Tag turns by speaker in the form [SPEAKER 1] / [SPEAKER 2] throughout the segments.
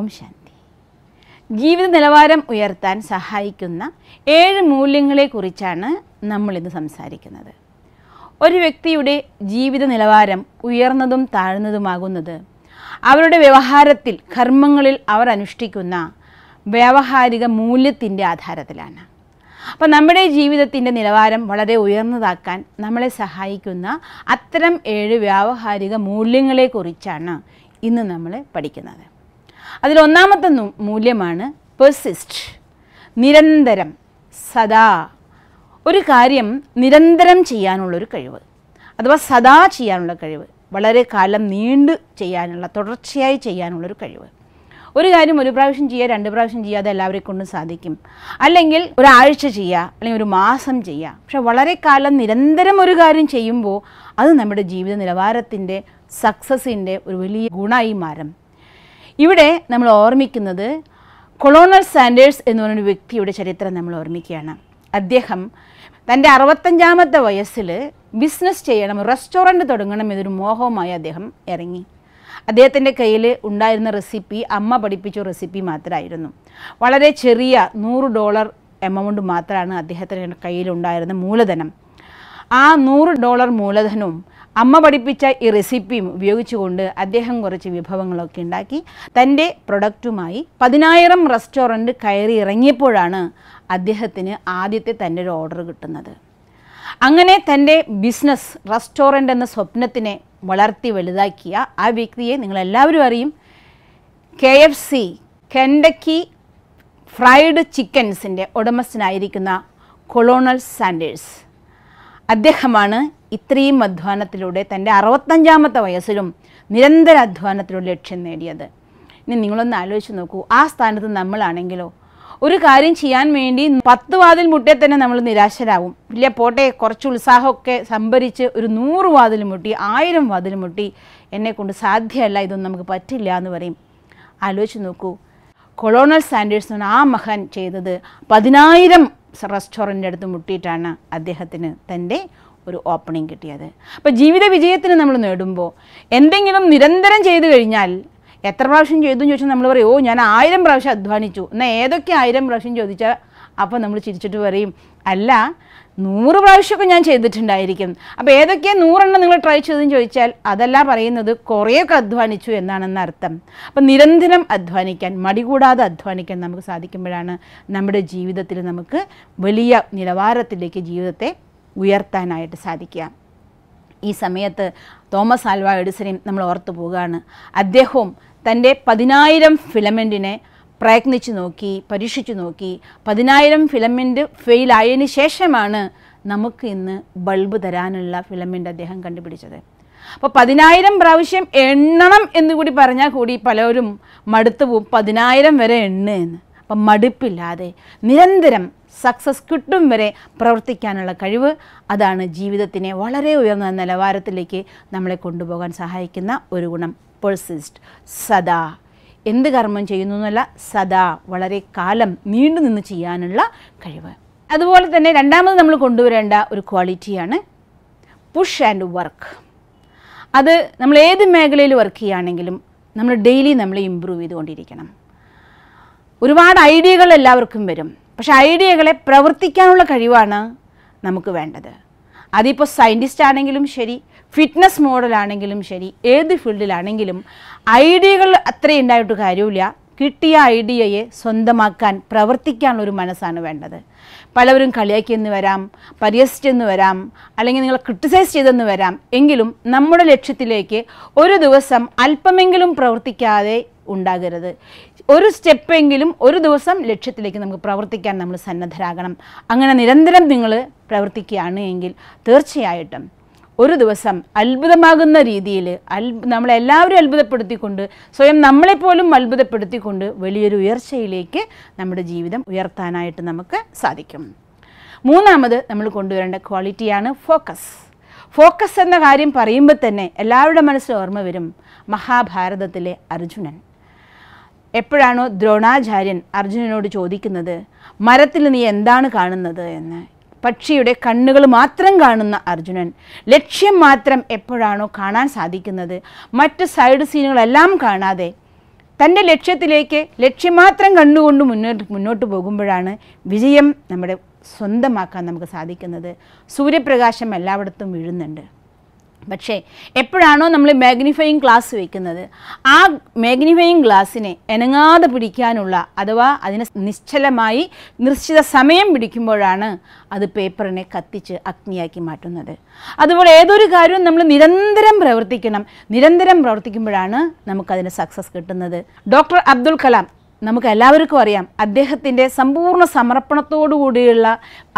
[SPEAKER 1] ഓം ശാന്തി ജീവിത നിലവാരം ഉയർത്താൻ സഹായിക്കുന്ന ഏഴ് മൂല്യങ്ങളെക്കുറിച്ചാണ് നമ്മളിന്ന് സംസാരിക്കുന്നത് ഒരു വ്യക്തിയുടെ ജീവിത നിലവാരം ഉയർന്നതും താഴ്ന്നതുമാകുന്നത് അവരുടെ വ്യവഹാരത്തിൽ കർമ്മങ്ങളിൽ അവർ അനുഷ്ഠിക്കുന്ന വ്യാവഹാരിക മൂല്യത്തിൻ്റെ ആധാരത്തിലാണ് അപ്പം നമ്മുടെ ജീവിതത്തിൻ്റെ നിലവാരം വളരെ ഉയർന്നതാക്കാൻ നമ്മളെ സഹായിക്കുന്ന അത്തരം ഏഴ് വ്യാവഹാരിക മൂല്യങ്ങളെക്കുറിച്ചാണ് ഇന്ന് നമ്മൾ പഠിക്കുന്നത് അതിലൊന്നാമത്തെ മൂല്യമാണ് പെർസിസ്റ്റ് നിരന്തരം സദാ ഒരു കാര്യം നിരന്തരം ചെയ്യാനുള്ളൊരു കഴിവ് അഥവാ സദാ ചെയ്യാനുള്ള കഴിവ് വളരെ കാലം നീണ്ടു ചെയ്യാനുള്ള തുടർച്ചയായി ചെയ്യാനുള്ളൊരു കഴിവ് ഒരു കാര്യം ഒരു പ്രാവശ്യം ചെയ്യുക രണ്ട് പ്രാവശ്യം ചെയ്യാതെ എല്ലാവരെ കൊണ്ടും സാധിക്കും അല്ലെങ്കിൽ ഒരാഴ്ച ചെയ്യുക അല്ലെങ്കിൽ ഒരു മാസം ചെയ്യുക പക്ഷെ വളരെ കാലം നിരന്തരം ഒരു കാര്യം ചെയ്യുമ്പോൾ അത് നമ്മുടെ ജീവിത നിലവാരത്തിൻ്റെ സക്സസിൻ്റെ ഒരു വലിയ ഗുണമായി മാറും ഇവിടെ നമ്മൾ ഓർമ്മിക്കുന്നത് കൊളോണൽ സാൻഡേഴ്സ് എന്ന് പറയുന്ന വ്യക്തിയുടെ ചരിത്രം നമ്മൾ ഓർമ്മിക്കുകയാണ് അദ്ദേഹം തൻ്റെ അറുപത്തഞ്ചാമത്തെ വയസ്സിൽ ബിസിനസ് ചെയ്യണം റെസ്റ്റോറൻറ്റ് തുടങ്ങണം എന്നൊരു മോഹവുമായി അദ്ദേഹം ഇറങ്ങി അദ്ദേഹത്തിൻ്റെ കയ്യിൽ ഉണ്ടായിരുന്ന റെസിപ്പി അമ്മ പഠിപ്പിച്ച റെസിപ്പി മാത്രമായിരുന്നു വളരെ ചെറിയ നൂറ് ഡോളർ എമൗണ്ട് മാത്രമാണ് അദ്ദേഹത്തിൻ്റെ കയ്യിലുണ്ടായിരുന്ന മൂലധനം ആ നൂറ് ഡോളർ മൂലധനവും അമ്മ പഠിപ്പിച്ച ഈ റെസിപ്പിയും ഉപയോഗിച്ചുകൊണ്ട് അദ്ദേഹം കുറച്ച് വിഭവങ്ങളൊക്കെ ഉണ്ടാക്കി തൻ്റെ പ്രൊഡക്റ്റുമായി പതിനായിരം റെസ്റ്റോറൻറ്റ് കയറി ഇറങ്ങിയപ്പോഴാണ് അദ്ദേഹത്തിന് ആദ്യത്തെ തൻ്റെ ഒരു ഓർഡർ കിട്ടുന്നത് അങ്ങനെ തൻ്റെ ബിസിനസ് റെസ്റ്റോറൻ്റ് എന്ന സ്വപ്നത്തിനെ വളർത്തി വലുതാക്കിയ ആ വ്യക്തിയെ നിങ്ങളെല്ലാവരും അറിയും K F C Kentucky fried ചിക്കൻസിൻ്റെ ഉടമസ്ഥനായിരിക്കുന്ന കൊളോണൽ സാൻഡേഴ്സ് അദ്ദേഹമാണ് ഇത്രയും അധ്വാനത്തിലൂടെ തൻ്റെ അറുപത്തഞ്ചാമത്തെ വയസ്സിലും നിരന്തര അധ്വാനത്തിലൂടെ ലക്ഷ്യം നേടിയത് ഇനി നിങ്ങളൊന്ന് ആലോചിച്ച് നോക്കൂ ആ സ്ഥാനത്ത് നമ്മളാണെങ്കിലോ ഒരു കാര്യം ചെയ്യാൻ വേണ്ടി പത്ത് വാതിൽ മുട്ടിയെ തന്നെ നമ്മൾ നിരാശരാകും ഇല്ല പോട്ടെ കുറച്ച് ഉത്സാഹമൊക്കെ സംഭരിച്ച് ഒരു നൂറ് വാതിൽ മുട്ടി ആയിരം വാതിൽ മുട്ടി എന്നെക്കൊണ്ട് സാധ്യമല്ല ഇതൊന്നും നമുക്ക് പറ്റില്ല എന്ന് പറയും ആലോചിച്ച് നോക്കൂ കൊളോണൽ സാൻഡേഴ്സൺ ആ മഹാൻ ചെയ്തത് പതിനായിരം റെസ്റ്റോറൻ്റിൻ്റെ അടുത്ത് മുട്ടിയിട്ടാണ് അദ്ദേഹത്തിന് തൻ്റെ ഒരു ഓപ്പണിംഗ് കിട്ടിയത് അപ്പോൾ ജീവിത വിജയത്തിന് നമ്മൾ നേടുമ്പോൾ എന്തെങ്കിലും നിരന്തരം ചെയ്തു കഴിഞ്ഞാൽ എത്ര പ്രാവശ്യം ചെയ്തു എന്ന് ചോദിച്ചാൽ നമ്മൾ പറയും ഓ ഞാൻ ആയിരം പ്രാവശ്യം അധ്വാനിച്ചു എന്നാൽ ഏതൊക്കെ ആയിരം പ്രാവശ്യം ചോദിച്ചാൽ അപ്പോൾ നമ്മൾ ചിരിച്ചിട്ട് പറയും അല്ല നൂറ് പ്രാവശ്യമൊക്കെ ഞാൻ ചെയ്തിട്ടുണ്ടായിരിക്കും അപ്പോൾ ഏതൊക്കെ നൂറെണ്ണം നിങ്ങൾ ട്രൈ ചെയ്തെന്ന് ചോദിച്ചാൽ അതല്ല പറയുന്നത് കുറേയൊക്കെ അധ്വാനിച്ചു എന്നാണെന്ന് അർത്ഥം അപ്പം നിരന്തരം അധ്വാനിക്കാൻ കൂടാതെ അധ്വാനിക്കാൻ നമുക്ക് സാധിക്കുമ്പോഴാണ് നമ്മുടെ ജീവിതത്തിൽ നമുക്ക് വലിയ നിലവാരത്തിലേക്ക് ജീവിതത്തെ ഉയർത്താനായിട്ട് സാധിക്കുക ഈ സമയത്ത് തോമസ് ആൽവ എഡിസനെയും നമ്മൾ ഓർത്തു പോവുകയാണ് അദ്ദേഹവും തൻ്റെ പതിനായിരം ഫിലമെൻറ്റിനെ പ്രയത്നിച്ച് നോക്കി പരീക്ഷിച്ചു നോക്കി പതിനായിരം ഫിലമെൻറ്റ് ഫെയിലായതിനു ശേഷമാണ് നമുക്ക് ഇന്ന് ബൾബ് തരാനുള്ള ഫിലമെൻ്റ് അദ്ദേഹം കണ്ടുപിടിച്ചത് അപ്പോൾ പതിനായിരം പ്രാവശ്യം എണ്ണണം എന്ന് കൂടി പറഞ്ഞാൽ കൂടി പലരും മടുത്തു പോവും പതിനായിരം വരെ എണ്ണ എന്ന് അപ്പം മടുപ്പില്ലാതെ നിരന്തരം സക്സസ് കിട്ടും വരെ പ്രവർത്തിക്കാനുള്ള കഴിവ് അതാണ് ജീവിതത്തിനെ വളരെ ഉയർന്ന നിലവാരത്തിലേക്ക് നമ്മളെ കൊണ്ടുപോകാൻ സഹായിക്കുന്ന ഒരു ഗുണം പേഴ്സിസ്റ്റ് സദാ എന്ത് കർമ്മം ചെയ്യുന്നു എന്നല്ല സദാ വളരെ കാലം നീണ്ടു നിന്ന് ചെയ്യാനുള്ള കഴിവ് അതുപോലെ തന്നെ രണ്ടാമത് നമ്മൾ കൊണ്ടുവരേണ്ട ഒരു ക്വാളിറ്റിയാണ് പുഷ് ആൻഡ് വർക്ക് അത് നമ്മൾ ഏത് മേഖലയിൽ വർക്ക് ചെയ്യുകയാണെങ്കിലും നമ്മൾ ഡെയിലി നമ്മൾ ഇമ്പ്രൂവ് ചെയ്തുകൊണ്ടിരിക്കണം ഒരുപാട് ഐഡിയകൾ എല്ലാവർക്കും വരും പക്ഷേ ഐഡിയകളെ പ്രവർത്തിക്കാനുള്ള കഴിവാണ് നമുക്ക് വേണ്ടത് അതിപ്പോൾ സയൻറ്റിസ്റ്റ് ആണെങ്കിലും ശരി ഫിറ്റ്നസ് മോഡലാണെങ്കിലും ശരി ഏത് ഫീൽഡിലാണെങ്കിലും ഐഡിയകൾ അത്രയും ഉണ്ടായിട്ട് കാര്യമില്ല കിട്ടിയ ഐഡിയയെ സ്വന്തമാക്കാൻ പ്രവർത്തിക്കാനുള്ള ഒരു മനസ്സാണ് വേണ്ടത് പലവരും കളിയാക്കിയെന്ന് വരാം പരിഹസിച്ചെന്ന് വരാം അല്ലെങ്കിൽ നിങ്ങളെ ക്രിട്ടിസൈസ് ചെയ്തെന്ന് വരാം എങ്കിലും നമ്മുടെ ലക്ഷ്യത്തിലേക്ക് ഒരു ദിവസം അല്പമെങ്കിലും പ്രവർത്തിക്കാതെ ഉണ്ടാകരുത് ഒരു സ്റ്റെപ്പെങ്കിലും ഒരു ദിവസം ലക്ഷ്യത്തിലേക്ക് നമുക്ക് പ്രവർത്തിക്കാൻ നമ്മൾ സന്നദ്ധരാകണം അങ്ങനെ നിരന്തരം നിങ്ങൾ പ്രവർത്തിക്കുകയാണ് എങ്കിൽ തീർച്ചയായിട്ടും ഒരു ദിവസം അത്ഭുതമാകുന്ന രീതിയിൽ അൽ നമ്മളെല്ലാവരും അത്ഭുതപ്പെടുത്തിക്കൊണ്ട് സ്വയം നമ്മളെപ്പോലും അത്ഭുതപ്പെടുത്തിക്കൊണ്ട് വലിയൊരു ഉയർച്ചയിലേക്ക് നമ്മുടെ ജീവിതം ഉയർത്താനായിട്ട് നമുക്ക് സാധിക്കും മൂന്നാമത് നമ്മൾ കൊണ്ടുവരേണ്ട ക്വാളിറ്റിയാണ് ഫോക്കസ് ഫോക്കസ് എന്ന കാര്യം പറയുമ്പോൾ തന്നെ എല്ലാവരുടെ മനസ്സിൽ ഓർമ്മ വരും മഹാഭാരതത്തിലെ അർജുനൻ എപ്പോഴാണോ ദ്രോണാചാര്യൻ അർജുനനോട് ചോദിക്കുന്നത് മരത്തിൽ നീ എന്താണ് കാണുന്നത് എന്ന് പക്ഷിയുടെ കണ്ണുകൾ മാത്രം കാണുന്ന അർജുനൻ ലക്ഷ്യം മാത്രം എപ്പോഴാണോ കാണാൻ സാധിക്കുന്നത് മറ്റ് സൈഡ് സീനുകളെല്ലാം കാണാതെ തൻ്റെ ലക്ഷ്യത്തിലേക്ക് ലക്ഷ്യം മാത്രം കണ്ടുകൊണ്ട് മുന്നോട്ട് മുന്നോട്ട് പോകുമ്പോഴാണ് വിജയം നമ്മുടെ സ്വന്തമാക്കാൻ നമുക്ക് സാധിക്കുന്നത് സൂര്യപ്രകാശം എല്ലായിടത്തും വീഴുന്നുണ്ട് പക്ഷേ എപ്പോഴാണോ നമ്മൾ മാഗ്നിഫയിങ് ഗ്ലാസ് വയ്ക്കുന്നത് ആ മാഗ്നിഫയിങ് ഗ്ലാസ്സിനെ എനങ്ങാതെ പിടിക്കാനുള്ള അഥവാ അതിനെ നിശ്ചലമായി നിശ്ചിത സമയം പിടിക്കുമ്പോഴാണ് അത് പേപ്പറിനെ കത്തിച്ച് അഗ്നിയാക്കി മാറ്റുന്നത് അതുപോലെ ഏതൊരു കാര്യവും നമ്മൾ നിരന്തരം പ്രവർത്തിക്കണം നിരന്തരം പ്രവർത്തിക്കുമ്പോഴാണ് നമുക്കതിന് സക്സസ് കിട്ടുന്നത് ഡോക്ടർ അബ്ദുൽ കലാം നമുക്ക് എല്ലാവർക്കും അറിയാം അദ്ദേഹത്തിൻ്റെ സമ്പൂർണ്ണ സമർപ്പണത്തോടുകൂടിയുള്ള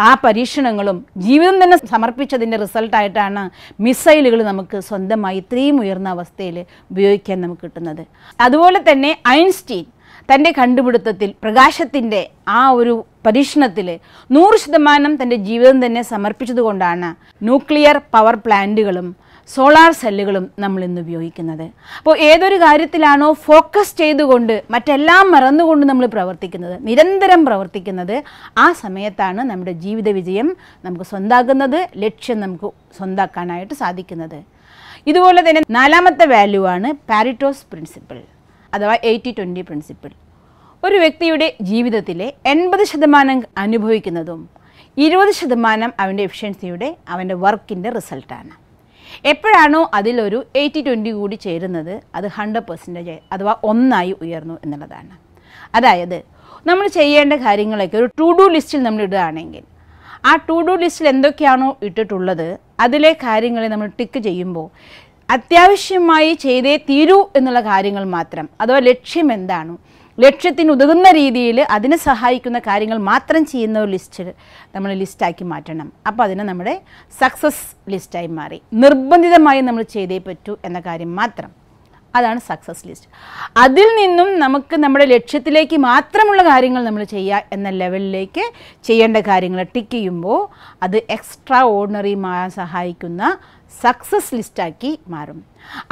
[SPEAKER 1] ആ പരീക്ഷണങ്ങളും ജീവിതം തന്നെ സമർപ്പിച്ചതിൻ്റെ റിസൾട്ടായിട്ടാണ് മിസൈലുകൾ നമുക്ക് സ്വന്തമായി ഇത്രയും ഉയർന്ന അവസ്ഥയിൽ ഉപയോഗിക്കാൻ നമുക്ക് കിട്ടുന്നത് അതുപോലെ തന്നെ ഐൻസ്റ്റീൻ തൻ്റെ കണ്ടുപിടുത്തത്തിൽ പ്രകാശത്തിൻ്റെ ആ ഒരു പരീക്ഷണത്തിൽ നൂറ് ശതമാനം തൻ്റെ ജീവിതം തന്നെ സമർപ്പിച്ചതുകൊണ്ടാണ് ന്യൂക്ലിയർ പവർ പ്ലാന്റുകളും സോളാർ സെല്ലുകളും നമ്മൾ ഇന്ന് ഉപയോഗിക്കുന്നത് അപ്പോൾ ഏതൊരു കാര്യത്തിലാണോ ഫോക്കസ് ചെയ്തുകൊണ്ട് മറ്റെല്ലാം മറന്നുകൊണ്ട് നമ്മൾ പ്രവർത്തിക്കുന്നത് നിരന്തരം പ്രവർത്തിക്കുന്നത് ആ സമയത്താണ് നമ്മുടെ ജീവിത വിജയം നമുക്ക് സ്വന്താക്കുന്നത് ലക്ഷ്യം നമുക്ക് സ്വന്താക്കാനായിട്ട് സാധിക്കുന്നത് ഇതുപോലെ തന്നെ നാലാമത്തെ വാല്യൂ ആണ് പാരിറ്റോസ് പ്രിൻസിപ്പിൾ അഥവാ എയ്റ്റി ട്വൻ്റി പ്രിൻസിപ്പിൾ ഒരു വ്യക്തിയുടെ ജീവിതത്തിലെ എൺപത് ശതമാനം അനുഭവിക്കുന്നതും ഇരുപത് ശതമാനം അവൻ്റെ എഫിഷ്യൻസിയുടെ അവൻ്റെ വർക്കിൻ്റെ റിസൾട്ടാണ് എപ്പോഴാണോ അതിലൊരു എയ്റ്റി ട്വൻറ്റി കൂടി ചേരുന്നത് അത് ഹൺഡ്രഡ് പെർസെൻറ്റേജ് അഥവാ ഒന്നായി ഉയർന്നു എന്നുള്ളതാണ് അതായത് നമ്മൾ ചെയ്യേണ്ട കാര്യങ്ങളൊക്കെ ഒരു ടു ഡു ലിസ്റ്റിൽ നമ്മൾ ഇടുകയാണെങ്കിൽ ആ ടു ഡു ലിസ്റ്റിൽ എന്തൊക്കെയാണോ ഇട്ടിട്ടുള്ളത് അതിലെ കാര്യങ്ങളെ നമ്മൾ ടിക്ക് ചെയ്യുമ്പോൾ അത്യാവശ്യമായി ചെയ്തേ തീരൂ എന്നുള്ള കാര്യങ്ങൾ മാത്രം അഥവാ ലക്ഷ്യം എന്താണോ ലക്ഷ്യത്തിനുതകുന്ന രീതിയിൽ അതിനെ സഹായിക്കുന്ന കാര്യങ്ങൾ മാത്രം ചെയ്യുന്ന ഒരു ലിസ്റ്റ് നമ്മൾ ലിസ്റ്റാക്കി മാറ്റണം അപ്പോൾ അതിനെ നമ്മുടെ സക്സസ് ലിസ്റ്റായി മാറി നിർബന്ധിതമായി നമ്മൾ ചെയ്തേ പറ്റൂ എന്ന കാര്യം മാത്രം അതാണ് സക്സസ് ലിസ്റ്റ് അതിൽ നിന്നും നമുക്ക് നമ്മുടെ ലക്ഷ്യത്തിലേക്ക് മാത്രമുള്ള കാര്യങ്ങൾ നമ്മൾ ചെയ്യുക എന്ന ലെവലിലേക്ക് ചെയ്യേണ്ട കാര്യങ്ങൾ ടിക്ക് ചെയ്യുമ്പോൾ അത് എക്സ്ട്രാ ഓർഡിനറി മാറാൻ സഹായിക്കുന്ന സക്സസ് ലിസ്റ്റാക്കി മാറും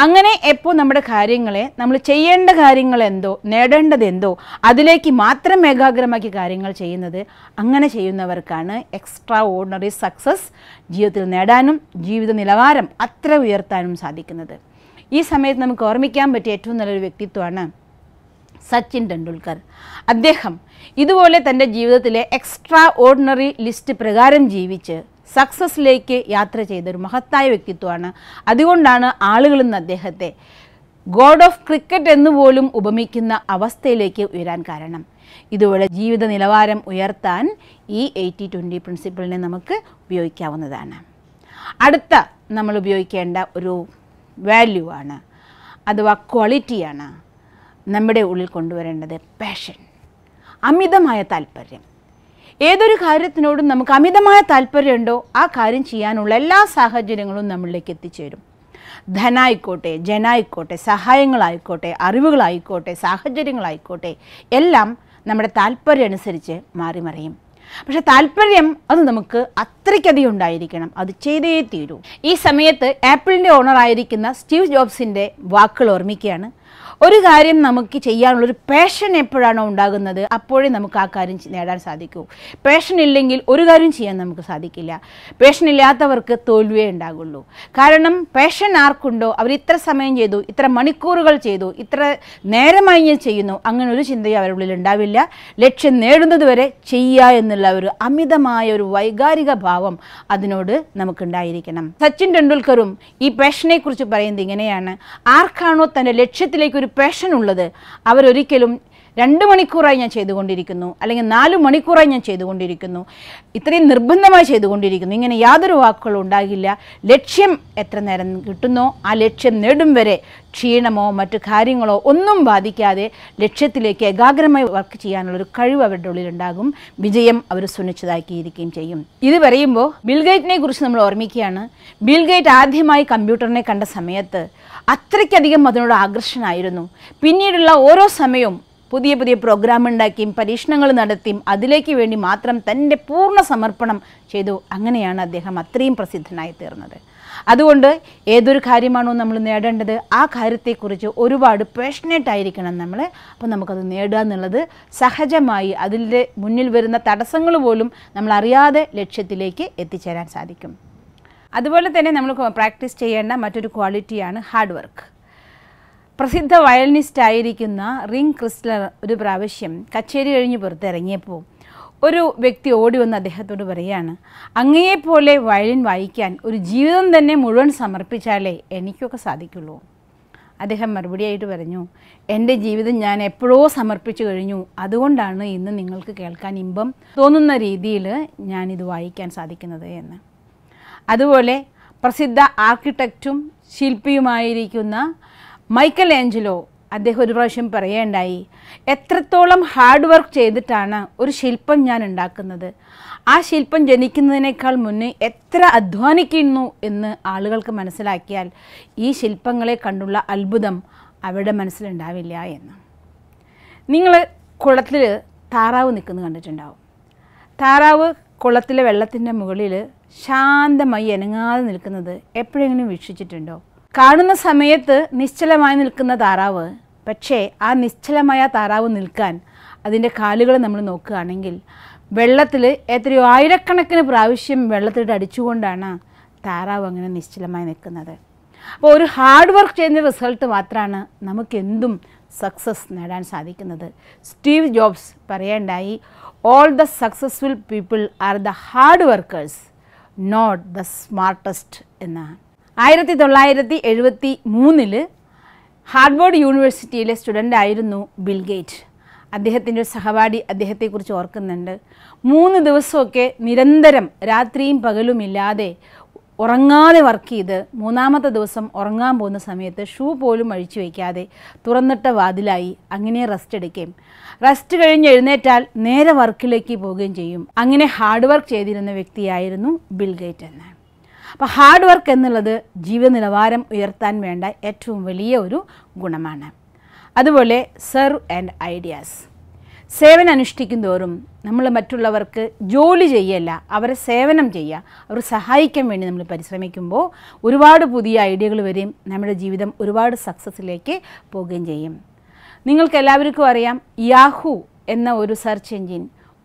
[SPEAKER 1] അങ്ങനെ എപ്പോൾ നമ്മുടെ കാര്യങ്ങളെ നമ്മൾ ചെയ്യേണ്ട കാര്യങ്ങൾ എന്തോ നേടേണ്ടത് എന്തോ അതിലേക്ക് മാത്രം ഏകാഗ്രമാക്കി കാര്യങ്ങൾ ചെയ്യുന്നത് അങ്ങനെ ചെയ്യുന്നവർക്കാണ് എക്സ്ട്രാ ഓർഡിനറി സക്സസ് ജീവിതത്തിൽ നേടാനും ജീവിത നിലവാരം അത്ര ഉയർത്താനും സാധിക്കുന്നത് ഈ സമയത്ത് നമുക്ക് ഓർമ്മിക്കാൻ പറ്റിയ ഏറ്റവും നല്ലൊരു വ്യക്തിത്വമാണ് സച്ചിൻ ടെണ്ടുൽക്കർ അദ്ദേഹം ഇതുപോലെ തൻ്റെ ജീവിതത്തിലെ എക്സ്ട്രാ ഓർഡിനറി ലിസ്റ്റ് പ്രകാരം ജീവിച്ച് സക്സസ്സിലേക്ക് യാത്ര ചെയ്ത ഒരു മഹത്തായ വ്യക്തിത്വമാണ് അതുകൊണ്ടാണ് ആളുകളിന്ന് അദ്ദേഹത്തെ ഗോഡ് ഓഫ് ക്രിക്കറ്റ് എന്നുപോലും ഉപമിക്കുന്ന അവസ്ഥയിലേക്ക് ഉയരാൻ കാരണം ഇതുപോലെ ജീവിത നിലവാരം ഉയർത്താൻ ഈ എയ്റ്റി ട്വൻ്റി പ്രിൻസിപ്പിളിനെ നമുക്ക് ഉപയോഗിക്കാവുന്നതാണ് അടുത്ത നമ്മൾ ഉപയോഗിക്കേണ്ട ഒരു വാല്യൂ ആണ് അഥവാ ക്വാളിറ്റിയാണ് നമ്മുടെ ഉള്ളിൽ കൊണ്ടുവരേണ്ടത് പാഷൻ അമിതമായ താല്പര്യം ഏതൊരു കാര്യത്തിനോടും നമുക്ക് അമിതമായ താല്പര്യമുണ്ടോ ആ കാര്യം ചെയ്യാനുള്ള എല്ലാ സാഹചര്യങ്ങളും നമ്മളിലേക്ക് എത്തിച്ചേരും ധനായിക്കോട്ടെ ജനായിക്കോട്ടെ സഹായങ്ങളായിക്കോട്ടെ അറിവുകളായിക്കോട്ടെ സാഹചര്യങ്ങളായിക്കോട്ടെ എല്ലാം നമ്മുടെ താല്പര്യം അനുസരിച്ച് മാറി മറിയും പക്ഷെ താല്പര്യം അത് നമുക്ക് അത്രയ്ക്കധികം ഉണ്ടായിരിക്കണം അത് ചെയ്തേ തീരൂ ഈ സമയത്ത് ആപ്പിളിൻ്റെ ഓണറായിരിക്കുന്ന സ്റ്റീവ് ജോബ്സിൻ്റെ വാക്കുകൾ ഓർമ്മിക്കുകയാണ് ഒരു കാര്യം നമുക്ക് ചെയ്യാനുള്ളൊരു പാഷൻ എപ്പോഴാണോ ഉണ്ടാകുന്നത് അപ്പോഴേ നമുക്ക് ആ കാര്യം നേടാൻ സാധിക്കൂ പാഷൻ ഇല്ലെങ്കിൽ ഒരു കാര്യം ചെയ്യാൻ നമുക്ക് സാധിക്കില്ല പാഷൻ ഇല്ലാത്തവർക്ക് തോൽവിയേ ഉണ്ടാകുള്ളൂ കാരണം പാഷൻ ആർക്കുണ്ടോ അവർ ഇത്ര സമയം ചെയ്തു ഇത്ര മണിക്കൂറുകൾ ചെയ്തു ഇത്ര നേരമായി ഞാൻ ചെയ്യുന്നു അങ്ങനെ ഒരു ചിന്തയും അവരുടെ ഉണ്ടാവില്ല ലക്ഷ്യം നേടുന്നത് വരെ ചെയ്യുക എന്നുള്ള ഒരു അമിതമായ ഒരു വൈകാരിക ഭാവം അതിനോട് നമുക്കുണ്ടായിരിക്കണം സച്ചിൻ ടെണ്ടുൽക്കറും ഈ പാഷനെക്കുറിച്ച് പറയുന്നത് ഇങ്ങനെയാണ് ആർക്കാണോ തൻ്റെ ലക്ഷ്യത്തിലേക്ക് ഒരു പാഷൻ ഉള്ളത് അവരൊരിക്കലും രണ്ട് മണിക്കൂറായി ഞാൻ ചെയ്തുകൊണ്ടിരിക്കുന്നു അല്ലെങ്കിൽ നാല് മണിക്കൂറായി ഞാൻ ചെയ്തുകൊണ്ടിരിക്കുന്നു ഇത്രയും നിർബന്ധമായി ചെയ്തുകൊണ്ടിരിക്കുന്നു ഇങ്ങനെ യാതൊരു വാക്കുകളും ഉണ്ടാകില്ല ലക്ഷ്യം എത്ര നേരം കിട്ടുന്നോ ആ ലക്ഷ്യം നേടും വരെ ക്ഷീണമോ മറ്റു കാര്യങ്ങളോ ഒന്നും ബാധിക്കാതെ ലക്ഷ്യത്തിലേക്ക് ഏകാഗ്രമായി വർക്ക് ചെയ്യാനുള്ളൊരു കഴിവ് അവരുടെ ഉള്ളിലുണ്ടാകും വിജയം അവർ സുനിശ്ചിതാക്കിയിരിക്കുകയും ചെയ്യും ഇത് പറയുമ്പോൾ ബിൽഗേറ്റിനെ കുറിച്ച് നമ്മൾ ഓർമ്മിക്കുകയാണ് ബിൽഗേറ്റ് ആദ്യമായി കമ്പ്യൂട്ടറിനെ കണ്ട സമയത്ത് അത്രയ്ക്കധികം അതിനോട് ആകർഷണമായിരുന്നു പിന്നീടുള്ള ഓരോ സമയവും പുതിയ പുതിയ പ്രോഗ്രാം ഉണ്ടാക്കിയും പരീക്ഷണങ്ങൾ നടത്തിയും അതിലേക്ക് വേണ്ടി മാത്രം തൻ്റെ പൂർണ്ണ സമർപ്പണം ചെയ്തു അങ്ങനെയാണ് അദ്ദേഹം അത്രയും പ്രസിദ്ധനായി തീർന്നത് അതുകൊണ്ട് ഏതൊരു കാര്യമാണോ നമ്മൾ നേടേണ്ടത് ആ കാര്യത്തെക്കുറിച്ച് ഒരുപാട് പേഷനേറ്റ് ആയിരിക്കണം നമ്മൾ അപ്പോൾ നമുക്കത് നേടുക എന്നുള്ളത് സഹജമായി അതിൻ്റെ മുന്നിൽ വരുന്ന തടസ്സങ്ങൾ പോലും നമ്മൾ അറിയാതെ ലക്ഷ്യത്തിലേക്ക് എത്തിച്ചേരാൻ സാധിക്കും അതുപോലെ തന്നെ നമ്മൾ പ്രാക്ടീസ് ചെയ്യേണ്ട മറ്റൊരു ക്വാളിറ്റിയാണ് ഹാർഡ് വർക്ക് പ്രസിദ്ധ വയലിനിസ്റ്റ് ആയിരിക്കുന്ന റിംഗ് ക്രിസ്ലർ ഒരു പ്രാവശ്യം കച്ചേരി കഴിഞ്ഞ് പുറത്തിറങ്ങിയപ്പോൾ ഒരു വ്യക്തി ഓടി വന്ന് അദ്ദേഹത്തോട് പറയുകയാണ് അങ്ങയെപ്പോലെ വയലിൻ വായിക്കാൻ ഒരു ജീവിതം തന്നെ മുഴുവൻ സമർപ്പിച്ചാലേ എനിക്കൊക്കെ സാധിക്കുള്ളൂ അദ്ദേഹം മറുപടിയായിട്ട് പറഞ്ഞു എൻ്റെ ജീവിതം ഞാൻ എപ്പോഴോ സമർപ്പിച്ചു കഴിഞ്ഞു അതുകൊണ്ടാണ് ഇന്ന് നിങ്ങൾക്ക് കേൾക്കാൻ ഇമ്പം തോന്നുന്ന രീതിയിൽ ഞാനിത് വായിക്കാൻ സാധിക്കുന്നത് എന്ന് അതുപോലെ പ്രസിദ്ധ ആർക്കിടെക്റ്റും ശില്പിയുമായിരിക്കുന്ന മൈക്കൽ ഏഞ്ചലോ അദ്ദേഹം ഒരു പ്രാവശ്യം പറയേണ്ടായി എത്രത്തോളം ഹാർഡ് വർക്ക് ചെയ്തിട്ടാണ് ഒരു ശില്പം ഞാൻ ഉണ്ടാക്കുന്നത് ആ ശില്പം ജനിക്കുന്നതിനേക്കാൾ മുന്നേ എത്ര അധ്വാനിക്കുന്നു എന്ന് ആളുകൾക്ക് മനസ്സിലാക്കിയാൽ ഈ ശില്പങ്ങളെ കണ്ടുള്ള അത്ഭുതം അവരുടെ മനസ്സിലുണ്ടാവില്ല എന്ന് നിങ്ങൾ കുളത്തിൽ താറാവ് നിൽക്കുന്നത് കണ്ടിട്ടുണ്ടാവും താറാവ് കുളത്തിലെ വെള്ളത്തിൻ്റെ മുകളിൽ ശാന്തമായി അനങ്ങാതെ നിൽക്കുന്നത് എപ്പോഴെങ്കിലും വീക്ഷിച്ചിട്ടുണ്ടോ കാണുന്ന സമയത്ത് നിശ്ചലമായി നിൽക്കുന്ന താറാവ് പക്ഷേ ആ നിശ്ചലമായ താറാവ് നിൽക്കാൻ അതിൻ്റെ കാലുകൾ നമ്മൾ നോക്കുകയാണെങ്കിൽ വെള്ളത്തിൽ എത്രയോ ആയിരക്കണക്കിന് പ്രാവശ്യം വെള്ളത്തിലിട്ട് അടിച്ചുകൊണ്ടാണ് താറാവ് അങ്ങനെ നിശ്ചലമായി നിൽക്കുന്നത് അപ്പോൾ ഒരു ഹാർഡ് വർക്ക് ചെയ്യുന്ന റിസൾട്ട് മാത്രമാണ് നമുക്കെന്തും സക്സസ് നേടാൻ സാധിക്കുന്നത് സ്റ്റീവ് ജോബ്സ് പറയേണ്ടായി all the successful people are the hard workers not the smartest എന്നാണ് ആയിരത്തി തൊള്ളായിരത്തി എഴുപത്തി മൂന്നിൽ ഹാർഡ്വേർഡ് യൂണിവേഴ്സിറ്റിയിലെ സ്റ്റുഡൻ്റ് ആയിരുന്നു ബിൽഗേറ്റ് അദ്ദേഹത്തിൻ്റെ ഒരു സഹപാഠി അദ്ദേഹത്തെക്കുറിച്ച് ഓർക്കുന്നുണ്ട് മൂന്ന് ദിവസമൊക്കെ നിരന്തരം രാത്രിയും പകലുമില്ലാതെ ഉറങ്ങാതെ വർക്ക് ചെയ്ത് മൂന്നാമത്തെ ദിവസം ഉറങ്ങാൻ പോകുന്ന സമയത്ത് ഷൂ പോലും അഴിച്ചു വയ്ക്കാതെ തുറന്നിട്ട വാതിലായി അങ്ങനെ റെസ്റ്റ് എടുക്കുകയും റെസ്റ്റ് കഴിഞ്ഞ് എഴുന്നേറ്റാൽ നേരെ വർക്കിലേക്ക് പോവുകയും ചെയ്യും അങ്ങനെ ഹാർഡ് വർക്ക് ചെയ്തിരുന്ന വ്യക്തിയായിരുന്നു ബിൽ ഗേറ്റ് എന്ന് അപ്പോൾ ഹാർഡ് വർക്ക് എന്നുള്ളത് ജീവിത നിലവാരം ഉയർത്താൻ വേണ്ട ഏറ്റവും വലിയ ഒരു ഗുണമാണ് അതുപോലെ സെർവ് ആൻഡ് ഐഡിയാസ് സേവനം അനുഷ്ഠിക്കും തോറും നമ്മൾ മറ്റുള്ളവർക്ക് ജോലി ചെയ്യല്ല അവരെ സേവനം ചെയ്യുക അവരെ സഹായിക്കാൻ വേണ്ടി നമ്മൾ പരിശ്രമിക്കുമ്പോൾ ഒരുപാട് പുതിയ ഐഡിയകൾ വരെയും നമ്മുടെ ജീവിതം ഒരുപാട് സക്സസ്സിലേക്ക് പോവുകയും ചെയ്യും നിങ്ങൾക്ക് എല്ലാവർക്കും അറിയാം യാഹു എന്ന ഒരു സെർച്ച് എൻജിൻ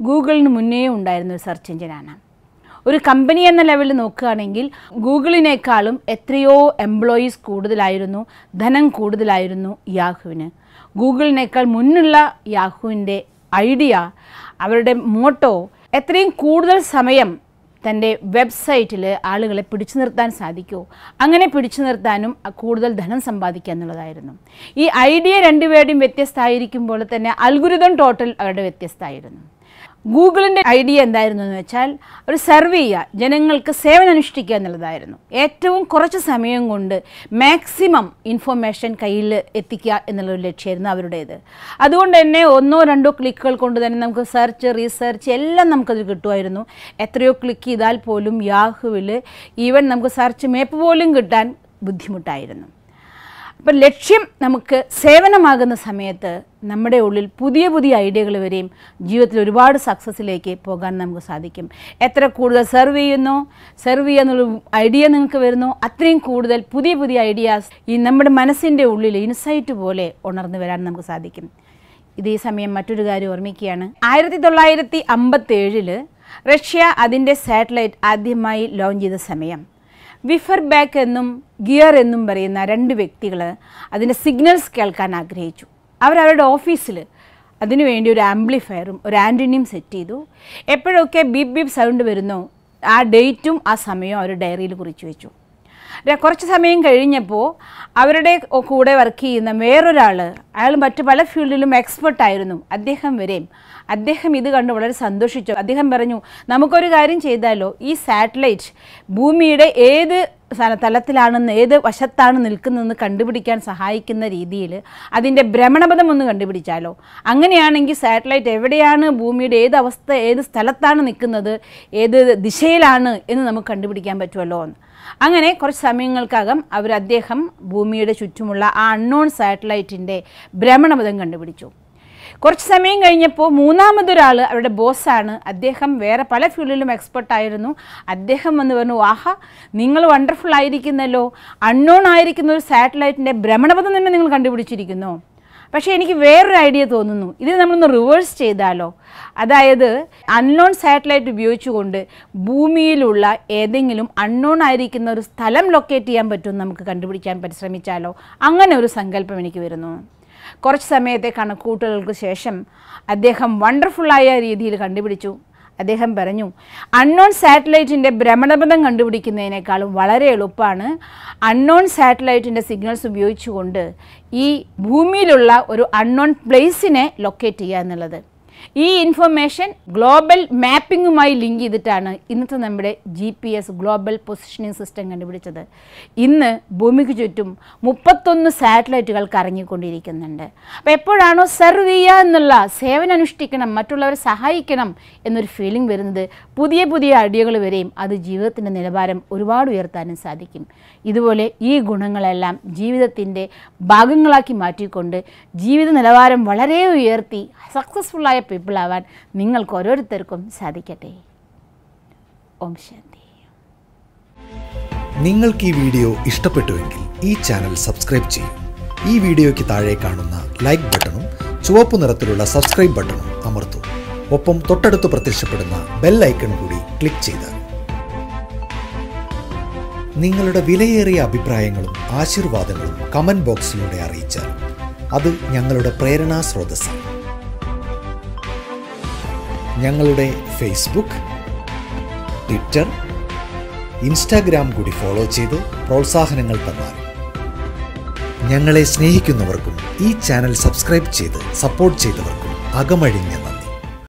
[SPEAKER 1] ഗൂഗിളിന് മുന്നേ ഉണ്ടായിരുന്ന ഒരു സെർച്ച് എൻജിനാണ് ഒരു കമ്പനി എന്ന ലെവലിൽ നോക്കുകയാണെങ്കിൽ ഗൂഗിളിനേക്കാളും എത്രയോ എംപ്ലോയീസ് കൂടുതലായിരുന്നു ധനം കൂടുതലായിരുന്നു യാഹുവിന് ഗൂഗിളിനേക്കാൾ മുന്നുള്ള യാഹുവിൻ്റെ ഐഡിയ അവരുടെ മോട്ടോ എത്രയും കൂടുതൽ സമയം തൻ്റെ വെബ്സൈറ്റിൽ ആളുകളെ പിടിച്ചു നിർത്താൻ സാധിക്കൂ അങ്ങനെ പിടിച്ചു നിർത്താനും കൂടുതൽ ധനം സമ്പാദിക്കുക എന്നുള്ളതായിരുന്നു ഈ ഐഡിയ രണ്ടുപേരുടെയും വ്യത്യസ്തമായിരിക്കുമ്പോൾ തന്നെ അൽഗുരുതം ടോട്ടൽ അവരുടെ വ്യത്യസ്തമായിരുന്നു ഗൂഗിളിൻ്റെ ഐഡിയ എന്തായിരുന്നു എന്ന് വെച്ചാൽ ഒരു സെർവ് ചെയ്യുക ജനങ്ങൾക്ക് സേവനം അനുഷ്ഠിക്കുക എന്നുള്ളതായിരുന്നു ഏറ്റവും കുറച്ച് സമയം കൊണ്ട് മാക്സിമം ഇൻഫർമേഷൻ കയ്യിൽ എത്തിക്കുക എന്നുള്ളൊരു ലക്ഷ്യമായിരുന്നു അവരുടേത് അതുകൊണ്ട് തന്നെ ഒന്നോ രണ്ടോ ക്ലിക്കുകൾ കൊണ്ട് തന്നെ നമുക്ക് സെർച്ച് റീസെർച്ച് എല്ലാം നമുക്കത് കിട്ടുമായിരുന്നു എത്രയോ ക്ലിക്ക് ചെയ്താൽ പോലും യാഹുവിൽ ഈവൻ നമുക്ക് സെർച്ച് മാപ്പ് പോലും കിട്ടാൻ ബുദ്ധിമുട്ടായിരുന്നു അപ്പം ലക്ഷ്യം നമുക്ക് സേവനമാകുന്ന സമയത്ത് നമ്മുടെ ഉള്ളിൽ പുതിയ പുതിയ ഐഡിയകൾ വരെയും ജീവിതത്തിൽ ഒരുപാട് സക്സസ്സിലേക്ക് പോകാൻ നമുക്ക് സാധിക്കും എത്ര കൂടുതൽ സെർവ് ചെയ്യുന്നു സെർവ് ചെയ്യാന്നുള്ള ഐഡിയ നിങ്ങൾക്ക് വരുന്നു അത്രയും കൂടുതൽ പുതിയ പുതിയ ഐഡിയാസ് ഈ നമ്മുടെ മനസ്സിൻ്റെ ഉള്ളിൽ ഇൻസൈറ്റ് പോലെ ഉണർന്നു വരാൻ നമുക്ക് സാധിക്കും ഇതേ സമയം മറ്റൊരു കാര്യം ഓർമ്മിക്കുകയാണ് ആയിരത്തി തൊള്ളായിരത്തി അമ്പത്തേഴില് റഷ്യ അതിൻ്റെ സാറ്റലൈറ്റ് ആദ്യമായി ലോഞ്ച് ചെയ്ത സമയം വിഫർ ബാക്ക് എന്നും ഗിയർ എന്നും പറയുന്ന രണ്ട് വ്യക്തികൾ അതിൻ്റെ സിഗ്നൽസ് കേൾക്കാൻ ആഗ്രഹിച്ചു അവരവരുടെ ഓഫീസിൽ അതിനുവേണ്ടി ഒരു ആംപ്ലിഫയറും ഒരു ആൻറ്റണിയും സെറ്റ് ചെയ്തു എപ്പോഴൊക്കെ ബീപ് ബീപ് സൗണ്ട് വരുന്നോ ആ ഡേറ്റും ആ സമയവും അവർ ഡയറിയിൽ കുറിച്ച് വെച്ചു കുറച്ച് സമയം കഴിഞ്ഞപ്പോൾ അവരുടെ കൂടെ വർക്ക് ചെയ്യുന്ന വേറൊരാൾ അയാൾ മറ്റു പല ഫീൽഡിലും എക്സ്പെർട്ടായിരുന്നു അദ്ദേഹം വരെയും അദ്ദേഹം ഇത് കണ്ട് വളരെ സന്തോഷിച്ചു അദ്ദേഹം പറഞ്ഞു നമുക്കൊരു കാര്യം ചെയ്താലോ ഈ സാറ്റലൈറ്റ് ഭൂമിയുടെ ഏത് തലത്തിലാണെന്ന് ഏത് വശത്താണ് നിൽക്കുന്നതെന്ന് കണ്ടുപിടിക്കാൻ സഹായിക്കുന്ന രീതിയിൽ അതിൻ്റെ ഭ്രമണപഥം ഒന്ന് കണ്ടുപിടിച്ചാലോ അങ്ങനെയാണെങ്കിൽ സാറ്റലൈറ്റ് എവിടെയാണ് ഭൂമിയുടെ ഏത് അവസ്ഥ ഏത് സ്ഥലത്താണ് നിൽക്കുന്നത് ഏത് ദിശയിലാണ് എന്ന് നമുക്ക് കണ്ടുപിടിക്കാൻ പറ്റുമല്ലോ എന്ന് അങ്ങനെ കുറച്ച് സമയങ്ങൾക്കകം അവർ അദ്ദേഹം ഭൂമിയുടെ ചുറ്റുമുള്ള ആ അൺനോൺ സാറ്റലൈറ്റിൻ്റെ ഭ്രമണപഥം കണ്ടുപിടിച്ചു കുറച്ച് സമയം കഴിഞ്ഞപ്പോൾ മൂന്നാമതൊരാൾ അവരുടെ ബോസാണ് അദ്ദേഹം വേറെ പല ഫീൽഡിലും എക്സ്പെർട്ടായിരുന്നു അദ്ദേഹം വന്ന് പറഞ്ഞു ആഹാ നിങ്ങൾ വണ്ടർഫുൾ ആയിരിക്കുന്നല്ലോ അൺനോൺ ആയിരിക്കുന്ന ഒരു സാറ്റലൈറ്റിൻ്റെ ഭ്രമണപഥം തന്നെ നിങ്ങൾ കണ്ടുപിടിച്ചിരിക്കുന്നു പക്ഷേ എനിക്ക് വേറൊരു ഐഡിയ തോന്നുന്നു ഇതിന് നമ്മളൊന്ന് റിവേഴ്സ് ചെയ്താലോ അതായത് അൺനോൺ സാറ്റലൈറ്റ് ഉപയോഗിച്ചുകൊണ്ട് ഭൂമിയിലുള്ള ഏതെങ്കിലും അൺനോൺ ആയിരിക്കുന്ന ഒരു സ്ഥലം ലൊക്കേറ്റ് ചെയ്യാൻ പറ്റുമെന്ന് നമുക്ക് കണ്ടുപിടിക്കാൻ പരിശ്രമിച്ചാലോ അങ്ങനെ ഒരു സങ്കല്പം എനിക്ക് വരുന്നു കുറച്ച് സമയത്തെ കണക്കൂട്ടലുകൾക്ക് ശേഷം അദ്ദേഹം വണ്ടർഫുള്ളായ രീതിയിൽ കണ്ടുപിടിച്ചു അദ്ദേഹം പറഞ്ഞു അൺനോൺ സാറ്റലൈറ്റിൻ്റെ ഭ്രമണപഥം കണ്ടുപിടിക്കുന്നതിനേക്കാളും വളരെ എളുപ്പമാണ് അൺനോൺ സാറ്റലൈറ്റിൻ്റെ സിഗ്നൽസ് ഉപയോഗിച്ചുകൊണ്ട് ഈ ഭൂമിയിലുള്ള ഒരു അൺനോൺ പ്ലേസിനെ ലൊക്കേറ്റ് ചെയ്യുക എന്നുള്ളത് ഈ ഇൻഫർമേഷൻ ഗ്ലോബൽ മാപ്പിങ്ങുമായി ലിങ്ക് ചെയ്തിട്ടാണ് ഇന്നത്തെ നമ്മുടെ G P S global positioning system കണ്ടുപിടിച്ചത് ഇന്ന് ഭൂമിക്ക് ചുറ്റും മുപ്പത്തൊന്ന് സാറ്റലൈറ്റുകൾ കറങ്ങിക്കൊണ്ടിരിക്കുന്നുണ്ട് അപ്പോൾ എപ്പോഴാണോ സെർവ് ചെയ്യുക എന്നുള്ള സേവനം അനുഷ്ഠിക്കണം മറ്റുള്ളവരെ സഹായിക്കണം എന്നൊരു ഫീലിംഗ് വരുന്നത് പുതിയ പുതിയ അടിയകൾ വരെയും അത് ജീവിതത്തിൻ്റെ നിലവാരം ഒരുപാട് ഉയർത്താനും സാധിക്കും ഇതുപോലെ ഈ ഗുണങ്ങളെല്ലാം ജീവിതത്തിൻ്റെ ഭാഗങ്ങളാക്കി മാറ്റിക്കൊണ്ട് ജീവിത നിലവാരം വളരെ ഉയർത്തി സക്സസ്ഫുള്ളായ പീപ്പിൾ ആവാൻ നിങ്ങൾക്ക് ഓരോരുത്തർക്കും സാധിക്കട്ടെ ഓം ശാന്തി നിങ്ങൾക്ക് ഈ വീഡിയോ ഇഷ്ടപ്പെട്ടുവെങ്കിൽ ഈ ചാനൽ സബ്സ്ക്രൈബ് ചെയ്യും ഈ വീഡിയോയ്ക്ക് താഴെ കാണുന്ന ലൈക്ക് ബട്ടണും ചുവപ്പ് നിറത്തിലുള്ള സബ്സ്ക്രൈബ് ബട്ടണും അമർത്തു ഒപ്പം തൊട്ടടുത്ത് പ്രത്യക്ഷപ്പെടുന്ന ബെൽ ഐക്കൺ കൂടി ക്ലിക്ക് ചെയ്ത് നിങ്ങളുടെ വിലയേറിയ അഭിപ്രായങ്ങളും ആശീർവാദങ്ങളും കമൻറ്റ് ബോക്സിലൂടെ അറിയിച്ചാൽ അത് ഞങ്ങളുടെ പ്രേരണാ സ്രോതസ്സാണ് ഞങ്ങളുടെ ഫേസ്ബുക്ക് ട്വിറ്റർ ഇൻസ്റ്റാഗ്രാം കൂടി ഫോളോ ചെയ്ത് പ്രോത്സാഹനങ്ങൾ തന്നാൽ ഞങ്ങളെ സ്നേഹിക്കുന്നവർക്കും ഈ ചാനൽ സബ്സ്ക്രൈബ് ചെയ്ത് സപ്പോർട്ട് ചെയ്തവർക്കും അകമഴിഞ്ഞ നന്ദി